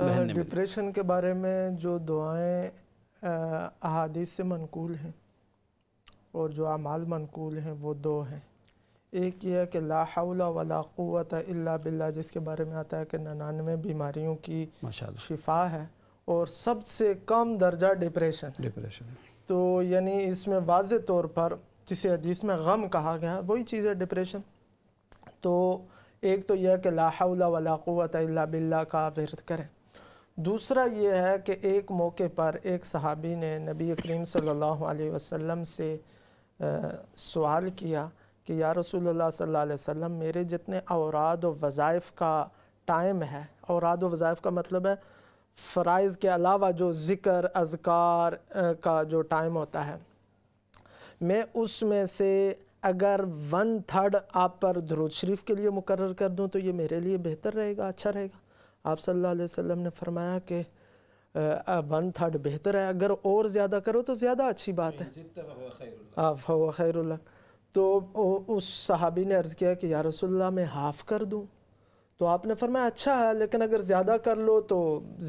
depression के बारे में जो दुआएं अहादीस से मनकूल हैं और जो अमाल मनकूल हैं वो दो हैं एक यह है कि लाहौला हौला वला क़ुवत इल्ला बिल्ला जिसके बारे में आता है कि ननानवे बीमारियों की शिफा है और सबसे कम दर्जा डिप्रेशन डिप्रेशन तो यानी इसमें वाज तौर पर जिसे हदीस में गम कहा गया वही चीज़ है डिप्रेशन तो एक तो यह कि लाहौला हौला वला क़ुवत इल्ला बिल्ला का विरत करें दूसरा ये है कि एक मौके पर एक सहाबी ने नबी करीम सल्लल्लाहु अलैहि वसल्लम से आ, सवाल किया कि या रसूलुल्लाह सल्लल्लाहु अलैहि वसल्लम मेरे जितने औराद व वज़ाइफ़ का टाइम है औराद व वज़ाइफ़ का मतलब है फ़रज़ के अलावा जो ज़िक्र अजकार का जो टाइम होता है मैं उसमें से अगर वन थर्ड आप पर दरुद शरीफ के लिए मुकर कर दूँ तो ये मेरे लिए बेहतर रहेगा अच्छा रहेगा आप सल्लल्लाहु अलैहि वसल्लम ने फरमाया कि वन थर्ड बेहतर है अगर और ज़्यादा करो तो ज़्यादा अच्छी बात है आफ हाँ, तो उस सहाबी ने अर्ज़ किया कि या रसुल्ला मैं हाफ़ कर दूँ तो आपने फरमाया अच्छा है लेकिन अगर ज़्यादा कर लो तो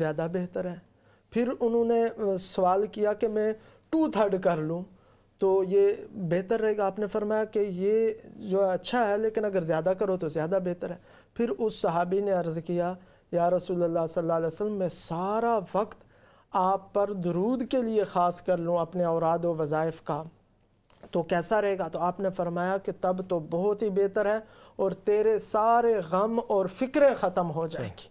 ज़्यादा बेहतर है फिर उन्होंने सवाल किया कि मैं टू थर्ड कर लूँ तो ये बेहतर रहेगा आपने फरमाया कि ये जो अच्छा है लेकिन अगर ज़्यादा करो तो ज़्यादा बेहतर है फिर उस सहाबी ने अर्ज़ किया या रसूलुल्लाह सल्लल्लाहु अलैहि वसल्लम मैं सारा वक्त आप पर दरूद के लिए ख़ास कर लूँ अपने औराद व वज़ाइफ़ का तो कैसा रहेगा तो आपने फरमाया कि तब तो बहुत ही बेहतर है और तेरे सारे गम और फ़िक्रें ख़त्म हो जाएंगी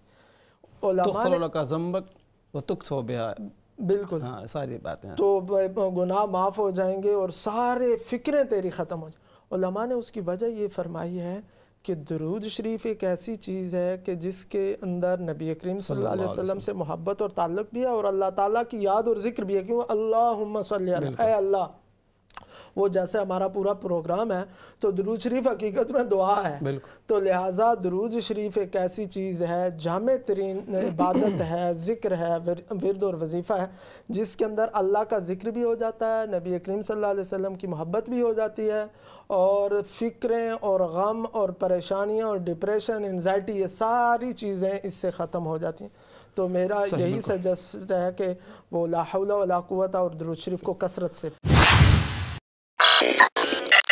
बिल्कुल हाँ सारी बातें तो गुनाह माफ़ हो जाएंगे और सारे फ़िक्रें तेरी ख़त्म हो जाए ने उसकी वजह ये फरमाई है कि दरूद शरीफ एक ऐसी चीज़ है कि जिसके अंदर नबी करीम सल्लल्लाहु अलैहि वसल्लम से मोहब्बत और ताल्लुक़ भी है और अल्लाह ताला की याद और जिक्र भी है क्यों अल्लाह अल्लाह वो जैसे हमारा पूरा प्रोग्राम है तो दरूज शरीफ हकीकत में दुआ है तो लिहाजा दरूज शरीफ एक ऐसी चीज़ है जाम तरीन इबादत है ज़िक्र है विरद और वजीफ़ा है जिसके अंदर अल्लाह का ज़िक्र भी हो जाता है नबी करीम सल्लल्लाहु अलैहि वसल्लम की मोहब्बत भी हो जाती है और फ़िक्रें और गम और परेशानियाँ और डिप्रेशन एनजाइटी ये सारी चीज़ें इससे ख़त्म हो जाती हैं तो मेरा यही सजेस्ट है कि वो लाहौल वाला और दरुद शरीफ को कसरत से あっ